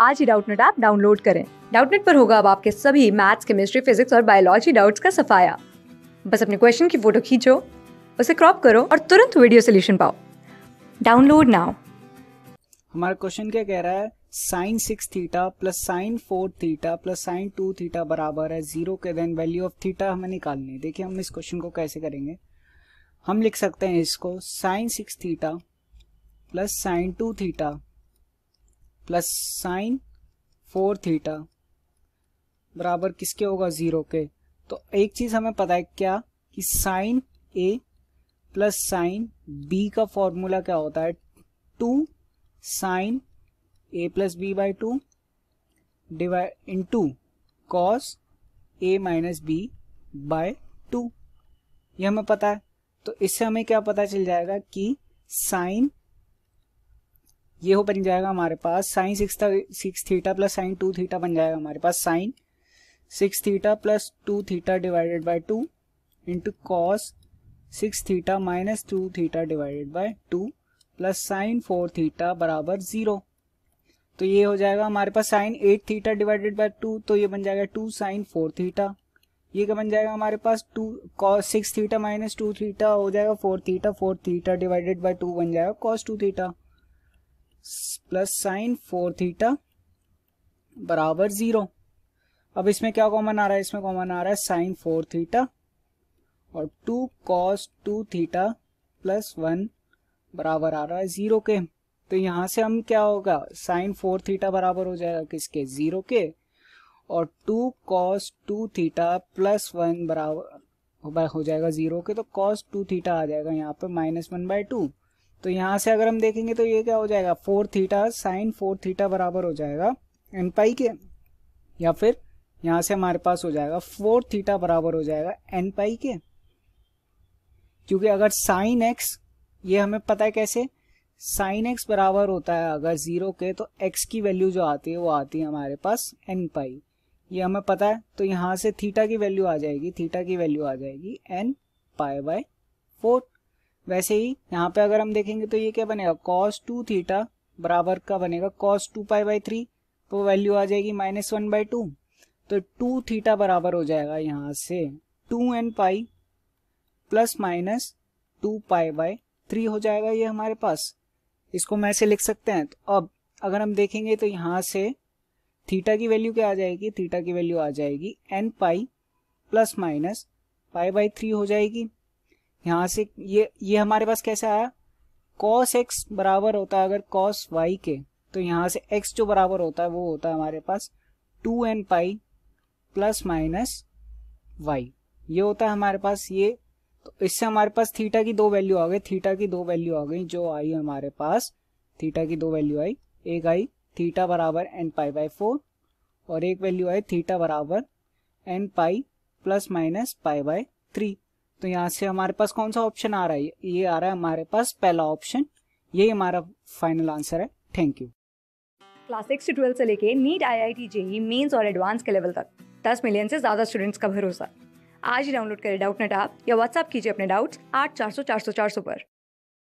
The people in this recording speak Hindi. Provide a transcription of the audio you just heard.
आज ही डाउटनेट ऐप डाउनलोड करें डाउटनेट पर होगा अब आपके सभी मैथ्स केमिस्ट्री फिजिक्स और बायोलॉजी डाउट्स का सफाया बस अपने क्वेश्चन की फोटो खींचो उसे क्रॉप करो और तुरंत वीडियो सोल्यूशन पाओ डाउनलोड नाउ हमारा क्वेश्चन क्या कह रहा है sine six theta plus sine four theta plus sine two theta बराबर है जीरो के देन वैल्यू ऑफ थीटा हमें निकालनी है देखिए हम इस क्वेश्चन को कैसे करेंगे हम लिख सकते हैं इसको sine six theta plus sine two theta plus sine four theta बराबर किसके होगा ज़ीरो के तो एक चीज़ हमें पता है क्या कि sine A plus sine B का फॉर्मूला क्या होता है two sine A plus B by two divide into cos A minus B by two ये हमें पता है तो इससे हमें क्या पता चल जाएगा कि साइन ये हो बन जाएगा हमारे पास sine six six theta plus sine two theta बन जाएगा हमारे पास sine six theta plus two theta divided by two into cos six theta minus two theta divided by two plus sine four theta बराबर जीरो तो ये हो जाएगा हमारे पास sine eight theta divided by two तो ये बन जाएगा टू साइन फोर थीटा ये क्या बन जाएगा हमारे पास two cos six theta minus two theta हो जाएगा four theta four theta divided by two बन जाएगा cos two theta plus sine four theta बराबर जीरो अब इसमें क्या कॉमन आ रहा है इसमें कॉमन आ रहा है साइन फोर थीटा और two cos two theta plus one बराबर आ रहा है जीरो के तो यहां से हम क्या होगा साइन फोर थीटा बराबर हो जाएगा किसके जीरो के और two cos two theta plus one बराबर हो जाएगा जीरो के तो कॉस टू थीटा आ जाएगा यहाँ पे माइनस वन बाय टू तो यहाँ से अगर हम देखेंगे तो ये क्या हो जाएगा four theta sine four theta बराबर हो जाएगा एन पाई के या फिर यहाँ से हमारे पास हो जाएगा फोर थीटा बराबर हो जाएगा एन पाई के क्योंकि अगर साइन एक्स ये हमें पता है कैसे साइन एक्स बराबर होता है अगर जीरो के तो एक्स की वैल्यू जो आती है वो आती है हमारे पास एन पाई ये हमें पता है तो यहाँ से थीटा की वैल्यू आ जाएगी थीटा की वैल्यू आ जाएगी एन पाई बाय फोर वैसे ही यहाँ पे अगर हम देखेंगे तो ये क्या बनेगा कॉस टू थीटा बराबर का बनेगा cos two pi by three तो वैल्यू आ जाएगी माइनस वन बाई टू तो टू थीटा बराबर हो जाएगा यहाँ से two n pi plus minus two pi by three हो जाएगा ये हमारे पास इसको मैं ऐसे लिख सकते हैं तो अब अगर हम देखेंगे तो यहाँ से थीटा की वैल्यू क्या आ जाएगी थीटा की वैल्यू आ जाएगी n pi plus minus pi by three हो जाएगी यहाँ से ये ये हमारे पास कैसे आया कॉस एक्स बराबर होता है अगर कॉस वाई के तो यहाँ से एक्स जो बराबर होता है वो होता है हमारे पास two n pi plus minus y ये होता है हमारे पास ये तो इससे हमारे पास थीटा की दो वैल्यू आ गई थीटा की दो वैल्यू आ गई जो आई हमारे पास थीटा की दो वैल्यू आई एक आई थीटा बराबर एन पाई बाई फोर और एक वैल्यू आई थीटा बराबर n pi plus minus pi by three तो यहाँ से हमारे पास कौन सा ऑप्शन आ रहा है ये आ रहा है हमारे पास पहला ऑप्शन यही हमारा फाइनल आंसर है थैंक यू क्लास सिक्स से ट्वेल्थ से लेके NEET I I T JEE mains और एडवांस के लेवल तक दस मिलियन से ज्यादा स्टूडेंट्स का भरोसा आज ही डाउनलोड करें डाउट नेट आप या व्हाट्सअप कीजिए अपने डाउट्स आठ चार सौ चार सौ चार सौ पर